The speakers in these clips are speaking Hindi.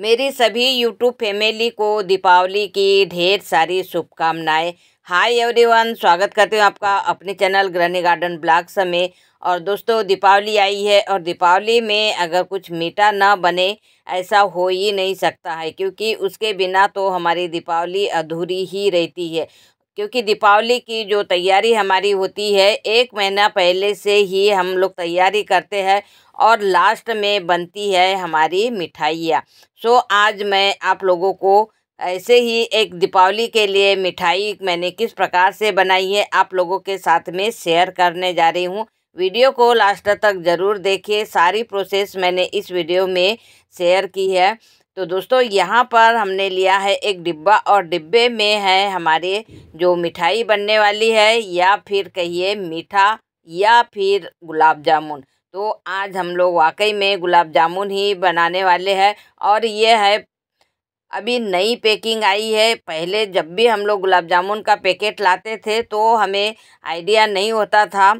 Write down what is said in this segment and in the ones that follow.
मेरी सभी यूट्यूब फैमिली को दीपावली की ढेर सारी शुभकामनाएं हाय एवरीवन स्वागत करते हूँ आपका अपने चैनल ग्रहणी गार्डन ब्लॉग समय और दोस्तों दीपावली आई है और दीपावली में अगर कुछ मीठा ना बने ऐसा हो ही नहीं सकता है क्योंकि उसके बिना तो हमारी दीपावली अधूरी ही रहती है क्योंकि दीपावली की जो तैयारी हमारी होती है एक महीना पहले से ही हम लोग तैयारी करते हैं और लास्ट में बनती है हमारी मिठाइयाँ सो आज मैं आप लोगों को ऐसे ही एक दीपावली के लिए मिठाई मैंने किस प्रकार से बनाई है आप लोगों के साथ में शेयर करने जा रही हूँ वीडियो को लास्ट तक ज़रूर देखिए सारी प्रोसेस मैंने इस वीडियो में शेयर की है तो दोस्तों यहाँ पर हमने लिया है एक डिब्बा और डिब्बे में है हमारे जो मिठाई बनने वाली है या फिर कहिए मीठा या फिर गुलाब जामुन तो आज हम लोग वाकई में गुलाब जामुन ही बनाने वाले हैं और ये है अभी नई पैकिंग आई है पहले जब भी हम लोग गुलाब जामुन का पैकेट लाते थे तो हमें आइडिया नहीं होता था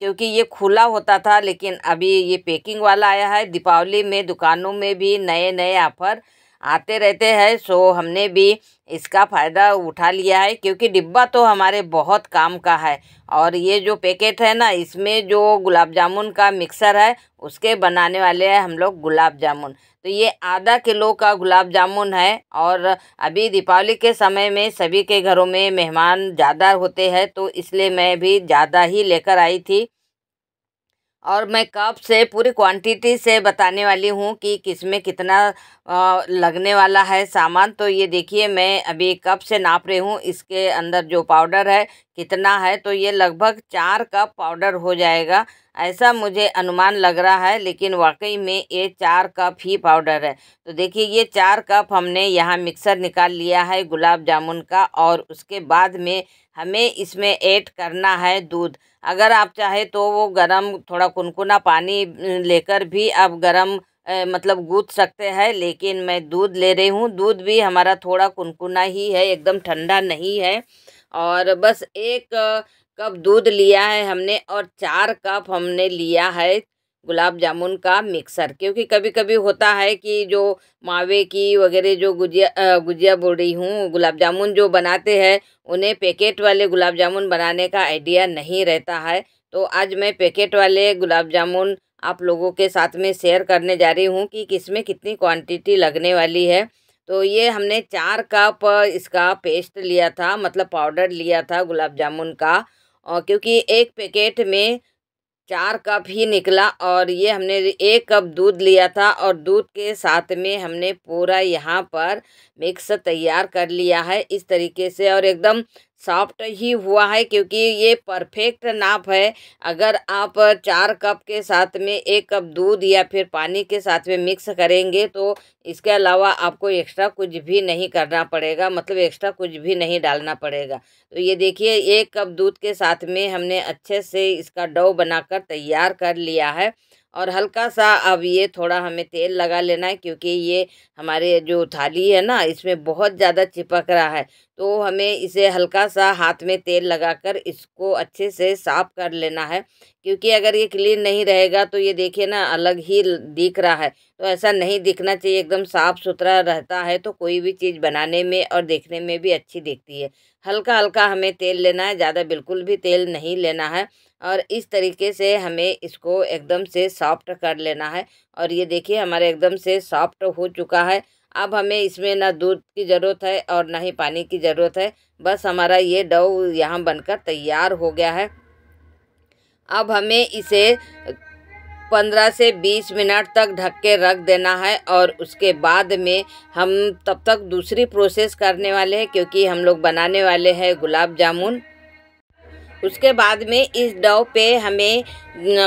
क्योंकि ये खुला होता था लेकिन अभी ये पैकिंग वाला आया है दीपावली में दुकानों में भी नए नए ऑफ़र आते रहते हैं सो हमने भी इसका फ़ायदा उठा लिया है क्योंकि डिब्बा तो हमारे बहुत काम का है और ये जो पैकेट है ना इसमें जो गुलाब जामुन का मिक्सर है उसके बनाने वाले हैं हम लोग गुलाब जामुन तो ये आधा किलो का गुलाब जामुन है और अभी दीपावली के समय में सभी के घरों में मेहमान ज़्यादा होते हैं तो इसलिए मैं भी ज़्यादा ही लेकर आई थी और मैं कप से पूरी क्वांटिटी से बताने वाली हूँ कि किस में कितना लगने वाला है सामान तो ये देखिए मैं अभी कप से नाप रही हूँ इसके अंदर जो पाउडर है कितना है तो ये लगभग चार कप पाउडर हो जाएगा ऐसा मुझे अनुमान लग रहा है लेकिन वाकई में ये चार कप ही पाउडर है तो देखिए ये चार कप हमने यहाँ मिक्सर निकाल लिया है गुलाब जामुन का और उसके बाद में हमें इसमें ऐड करना है दूध अगर आप चाहे तो वो गरम थोड़ा कुनकुना पानी लेकर भी आप गरम ए, मतलब गूँथ सकते हैं लेकिन मैं दूध ले रही हूँ दूध भी हमारा थोड़ा कुनकुना ही है एकदम ठंडा नहीं है और बस एक कप दूध लिया है हमने और चार कप हमने लिया है गुलाब जामुन का मिक्सर क्योंकि कभी कभी होता है कि जो मावे की वगैरह जो गुजिया गुजिया बोल रही हूँ गुलाब जामुन जो बनाते हैं उन्हें पैकेट वाले गुलाब जामुन बनाने का आइडिया नहीं रहता है तो आज मैं पैकेट वाले गुलाब जामुन आप लोगों के साथ में शेयर करने जा रही हूँ कि किसमें कितनी क्वांटिटी लगने वाली है तो ये हमने चार कप इसका पेस्ट लिया था मतलब पाउडर लिया था गुलाब जामुन का और क्योंकि एक पैकेट में चार कप ही निकला और ये हमने एक कप दूध लिया था और दूध के साथ में हमने पूरा यहाँ पर मिक्स तैयार कर लिया है इस तरीके से और एकदम सॉफ्ट ही हुआ है क्योंकि ये परफेक्ट नाप है अगर आप चार कप के साथ में एक कप दूध या फिर पानी के साथ में मिक्स करेंगे तो इसके अलावा आपको एक्स्ट्रा कुछ भी नहीं करना पड़ेगा मतलब एक्स्ट्रा कुछ भी नहीं डालना पड़ेगा तो ये देखिए एक कप दूध के साथ में हमने अच्छे से इसका डो बनाकर तैयार कर लिया है और हल्का सा अब ये थोड़ा हमें तेल लगा लेना है क्योंकि ये हमारे जो थाली है ना इसमें बहुत ज़्यादा चिपक रहा है तो हमें इसे हल्का सा हाथ में तेल लगाकर इसको अच्छे से साफ़ कर लेना है क्योंकि अगर ये क्लीन नहीं रहेगा तो ये देखिए ना अलग ही दिख रहा है तो ऐसा नहीं दिखना चाहिए एकदम साफ़ सुथरा रहता है तो कोई भी चीज़ बनाने में और देखने में भी अच्छी दिखती है हल्का हल्का हमें तेल लेना है ज़्यादा बिल्कुल भी तेल नहीं लेना है और इस तरीके से हमें इसको एकदम से सॉफ्ट कर लेना है और ये देखिए हमारे एकदम से सॉफ्ट हो चुका है अब हमें इसमें ना दूध की ज़रूरत है और ना ही पानी की ज़रूरत है बस हमारा ये डव यहाँ बनकर तैयार हो गया है अब हमें इसे पंद्रह से बीस मिनट तक ढक के रख देना है और उसके बाद में हम तब तक दूसरी प्रोसेस करने वाले हैं क्योंकि हम लोग बनाने वाले हैं गुलाब जामुन उसके बाद में इस डव पे हमें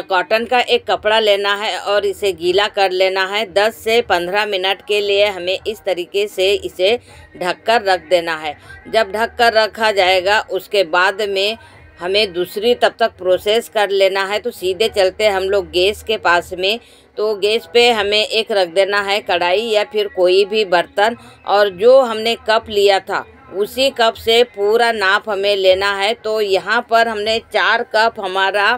कॉटन का एक कपड़ा लेना है और इसे गीला कर लेना है 10 से 15 मिनट के लिए हमें इस तरीके से इसे ढक कर रख देना है जब ढक कर रखा जाएगा उसके बाद में हमें दूसरी तब तक प्रोसेस कर लेना है तो सीधे चलते हम लोग गैस के पास में तो गैस पे हमें एक रख देना है कढ़ाई या फिर कोई भी बर्तन और जो हमने कप लिया था उसी कप से पूरा नाप हमें लेना है तो यहाँ पर हमने चार कप हमारा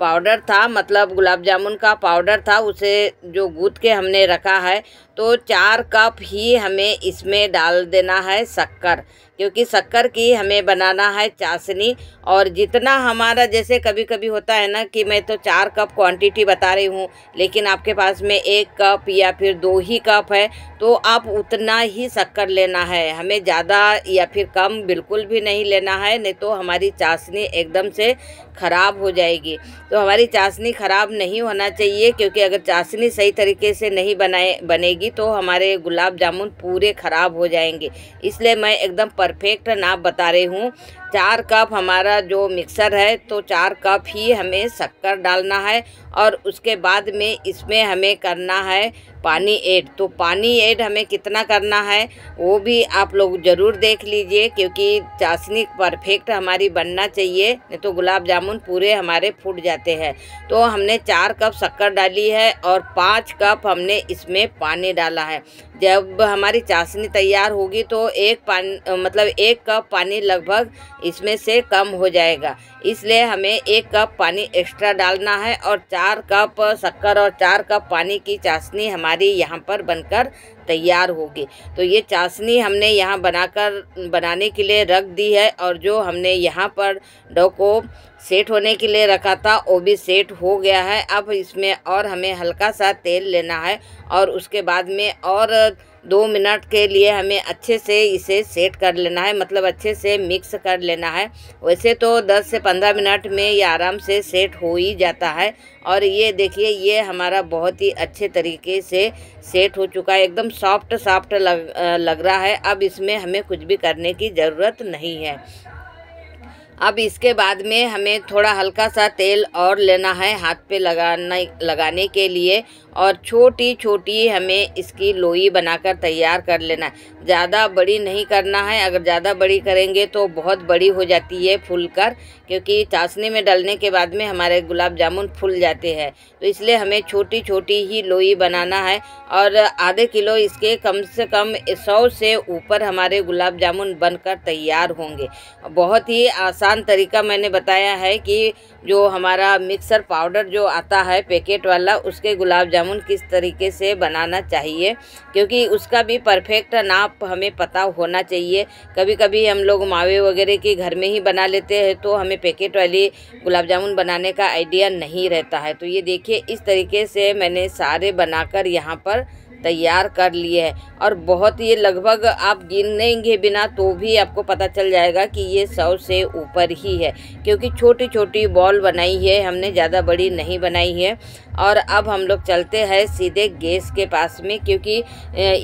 पाउडर था मतलब गुलाब जामुन का पाउडर था उसे जो गूद के हमने रखा है तो चार कप ही हमें इसमें डाल देना है शक्कर क्योंकि शक्कर की हमें बनाना है चाशनी और जितना हमारा जैसे कभी कभी होता है ना कि मैं तो चार कप क्वांटिटी बता रही हूँ लेकिन आपके पास में एक कप या फिर दो ही कप है तो आप उतना ही शक्कर लेना है हमें ज़्यादा या फिर कम बिल्कुल भी नहीं लेना है नहीं तो हमारी चाशनी एकदम से ख़राब हो जाएगी तो हमारी चाशनी ख़राब नहीं होना चाहिए क्योंकि अगर चाशनी सही तरीके से नहीं बनाए बनेगी तो हमारे गुलाब जामुन पूरे ख़राब हो जाएंगे इसलिए मैं एकदम परफेक्ट नाप बता रही हूँ चार कप हमारा जो मिक्सर है तो चार कप ही हमें शक्कर डालना है और उसके बाद में इसमें हमें करना है पानी ऐड तो पानी ऐड हमें कितना करना है वो भी आप लोग ज़रूर देख लीजिए क्योंकि चाशनी परफेक्ट हमारी बनना चाहिए नहीं तो गुलाब जामुन पूरे हमारे फूट जाते हैं तो हमने चार कप शक्कर डाली है और पाँच कप हमने इसमें पानी डाला है जब हमारी चाशनी तैयार होगी तो एक पान मतलब एक कप पानी लगभग इसमें से कम हो जाएगा इसलिए हमें एक कप पानी एक्स्ट्रा डालना है और चार कप शक्कर और चार कप पानी की चाशनी हमारी यहाँ पर बनकर तैयार होगी तो ये चाशनी हमने यहाँ बनाकर बनाने के लिए रख दी है और जो हमने यहाँ पर डो को सेट होने के लिए रखा था वो भी सेट हो गया है अब इसमें और हमें हल्का सा तेल लेना है और उसके बाद में और दो मिनट के लिए हमें अच्छे से इसे सेट कर लेना है मतलब अच्छे से मिक्स कर लेना है वैसे तो 10 से 15 मिनट में ये आराम से सेट हो ही जाता है और ये देखिए ये हमारा बहुत ही अच्छे तरीके से सेट हो चुका है एकदम सॉफ्ट सॉफ्ट लग, लग रहा है अब इसमें हमें कुछ भी करने की ज़रूरत नहीं है अब इसके बाद में हमें थोड़ा हल्का सा तेल और लेना है हाथ पे लगाने लगाने के लिए और छोटी छोटी हमें इसकी लोई बनाकर तैयार कर लेना है ज़्यादा बड़ी नहीं करना है अगर ज़्यादा बड़ी करेंगे तो बहुत बड़ी हो जाती है फूल कर क्योंकि चाशनी में डालने के बाद में हमारे गुलाब जामुन फूल जाते हैं तो इसलिए हमें छोटी छोटी ही लोई बनाना है और आधे किलो इसके कम से कम सौ से ऊपर हमारे गुलाब जामुन बनकर तैयार होंगे बहुत ही आसान आसान तरीका मैंने बताया है कि जो हमारा मिक्सर पाउडर जो आता है पैकेट वाला उसके गुलाब जामुन किस तरीके से बनाना चाहिए क्योंकि उसका भी परफेक्ट नाप हमें पता होना चाहिए कभी कभी हम लोग मावे वगैरह के घर में ही बना लेते हैं तो हमें पैकेट वाली गुलाब जामुन बनाने का आइडिया नहीं रहता है तो ये देखिए इस तरीके से मैंने सारे कर यहाँ पर तैयार कर लिए हैं और बहुत ये लगभग आप गिनेंगे बिना तो भी आपको पता चल जाएगा कि ये सौ से ऊपर पर ही है क्योंकि छोटी छोटी बॉल बनाई है हमने ज़्यादा बड़ी नहीं बनाई है और अब हम लोग चलते हैं सीधे गैस के पास में क्योंकि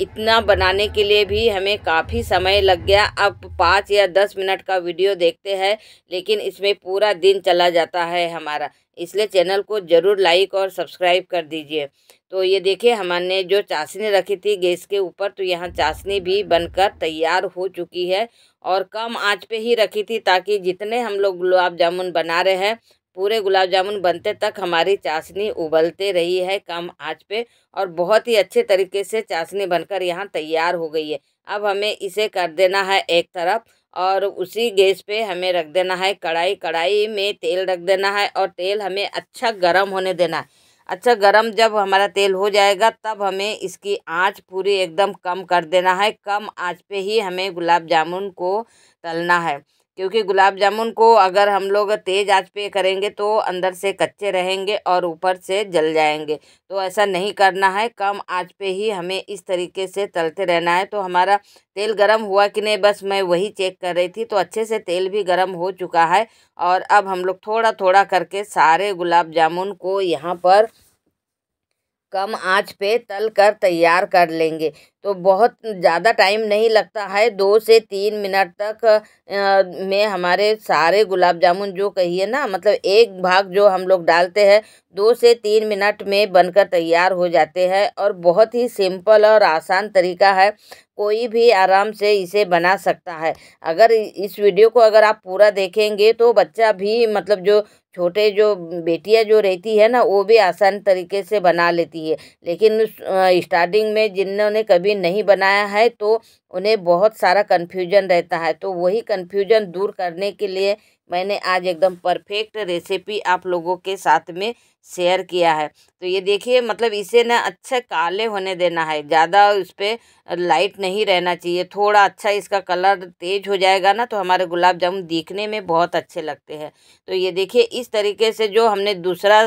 इतना बनाने के लिए भी हमें काफ़ी समय लग गया अब पाँच या दस मिनट का वीडियो देखते हैं लेकिन इसमें पूरा दिन चला जाता है हमारा इसलिए चैनल को ज़रूर लाइक और सब्सक्राइब कर दीजिए तो ये देखिए हमने जो चाशनी रखी थी गैस के ऊपर तो यहाँ चाशनी भी बनकर तैयार हो चुकी है और कम आंच पे ही रखी थी ताकि जितने हम लोग गुलाब जामुन बना रहे हैं पूरे गुलाब जामुन बनते तक हमारी चाशनी उबलते रही है कम आंच पे और बहुत ही अच्छे तरीके से चाशनी बनकर यहाँ तैयार हो गई है अब हमें इसे कर देना है एक तरफ और उसी गैस पे हमें रख देना है कढ़ाई कढ़ाई में तेल रख देना है और तेल हमें अच्छा गर्म होने देना है अच्छा गरम जब हमारा तेल हो जाएगा तब हमें इसकी आंच पूरी एकदम कम कर देना है कम आंच पे ही हमें गुलाब जामुन को तलना है क्योंकि गुलाब जामुन को अगर हम लोग तेज़ आंच पे करेंगे तो अंदर से कच्चे रहेंगे और ऊपर से जल जाएंगे तो ऐसा नहीं करना है कम आंच पे ही हमें इस तरीके से तलते रहना है तो हमारा तेल गरम हुआ कि नहीं बस मैं वही चेक कर रही थी तो अच्छे से तेल भी गरम हो चुका है और अब हम लोग थोड़ा थोड़ा करके सारे गुलाब जामुन को यहाँ पर कम आंच पे तल कर तैयार कर लेंगे तो बहुत ज़्यादा टाइम नहीं लगता है दो से तीन मिनट तक में हमारे सारे गुलाब जामुन जो कहिए ना मतलब एक भाग जो हम लोग डालते हैं दो से तीन मिनट में बनकर तैयार हो जाते हैं और बहुत ही सिंपल और आसान तरीका है कोई भी आराम से इसे बना सकता है अगर इस वीडियो को अगर आप पूरा देखेंगे तो बच्चा भी मतलब जो छोटे जो बेटियां जो रहती है ना वो भी आसान तरीके से बना लेती है लेकिन स्टार्टिंग में जिन्होंने कभी नहीं बनाया है तो उन्हें बहुत सारा कन्फ्यूजन रहता है तो वही कन्फ्यूजन दूर करने के लिए मैंने आज एकदम परफेक्ट रेसिपी आप लोगों के साथ में शेयर किया है तो ये देखिए मतलब इसे ना अच्छे काले होने देना है ज़्यादा उस पर लाइट नहीं रहना चाहिए थोड़ा अच्छा इसका कलर तेज हो जाएगा ना तो हमारे गुलाब जामुन दिखने में बहुत अच्छे लगते हैं तो ये देखिए इस तरीके से जो हमने दूसरा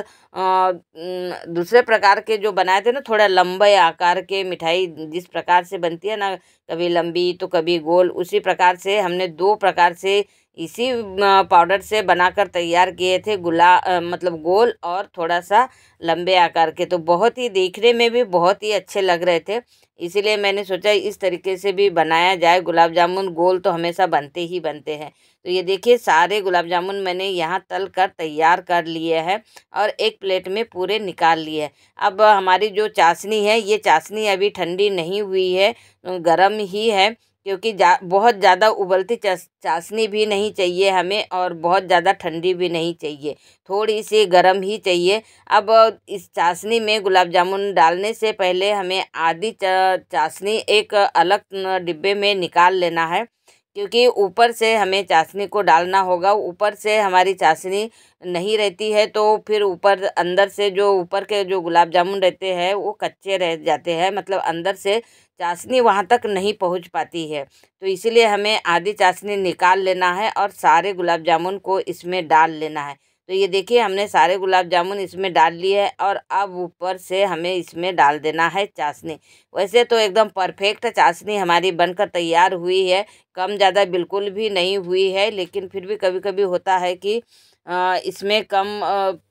दूसरे प्रकार के जो बनाए थे ना थोड़ा लंबे आकार के मिठाई जिस प्रकार से बनती है ना कभी लंबी तो कभी गोल उसी प्रकार से हमने दो प्रकार से इसी पाउडर से बनाकर तैयार किए थे गुला मतलब गोल और थोड़ा सा लंबे आकार के तो बहुत ही देखने में भी बहुत ही अच्छे लग रहे थे इसीलिए मैंने सोचा इस तरीके से भी बनाया जाए गुलाब जामुन गोल तो हमेशा बनते ही बनते हैं तो ये देखिए सारे गुलाब जामुन मैंने यहाँ तल कर तैयार कर लिए हैं और एक प्लेट में पूरे निकाल लिए हैं अब हमारी जो चाशनी है ये चाशनी अभी ठंडी नहीं हुई है गर्म ही है क्योंकि जा बहुत ज़्यादा उबलती चाशनी भी नहीं चाहिए हमें और बहुत ज़्यादा ठंडी भी नहीं चाहिए थोड़ी सी गर्म ही चाहिए अब इस चाशनी में गुलाब जामुन डालने से पहले हमें आधी चाशनी एक अलग डिब्बे में निकाल लेना है क्योंकि ऊपर से हमें चाशनी को डालना होगा ऊपर से हमारी चाशनी नहीं रहती है तो फिर ऊपर अंदर से जो ऊपर के जो गुलाब जामुन रहते हैं वो कच्चे रह जाते हैं मतलब अंदर से चाशनी वहाँ तक नहीं पहुँच पाती है तो इसलिए हमें आधी चाशनी निकाल लेना है और सारे गुलाब जामुन को इसमें डाल लेना है तो ये देखिए हमने सारे गुलाब जामुन इसमें डाल लिए है और अब ऊपर से हमें इसमें डाल देना है चाशनी वैसे तो एकदम परफेक्ट चाशनी हमारी बनकर तैयार हुई है कम ज़्यादा बिल्कुल भी नहीं हुई है लेकिन फिर भी कभी कभी होता है कि इसमें कम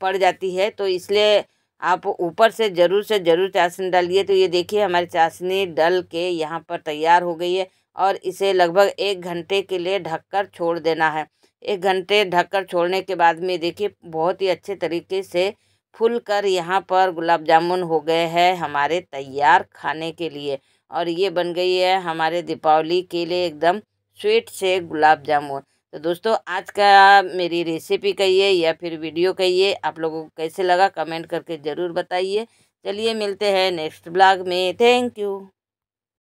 पड़ जाती है तो इसलिए आप ऊपर से ज़रूर से ज़रूर चाशनी डालिए तो ये देखिए हमारी चाशनी डल के यहाँ पर तैयार हो गई है और इसे लगभग एक घंटे के लिए ढककर छोड़ देना है एक घंटे ढककर छोड़ने के बाद में देखिए बहुत ही अच्छे तरीके से फूल कर यहाँ पर गुलाब जामुन हो गए हैं हमारे तैयार खाने के लिए और ये बन गई है हमारे दीपावली के लिए एकदम स्वीट से गुलाब जामुन तो दोस्तों आज का मेरी रेसिपी कहिए या फिर वीडियो कहिए आप लोगों को कैसे लगा कमेंट करके ज़रूर बताइए चलिए मिलते हैं नेक्स्ट ब्लॉग में थैंक यू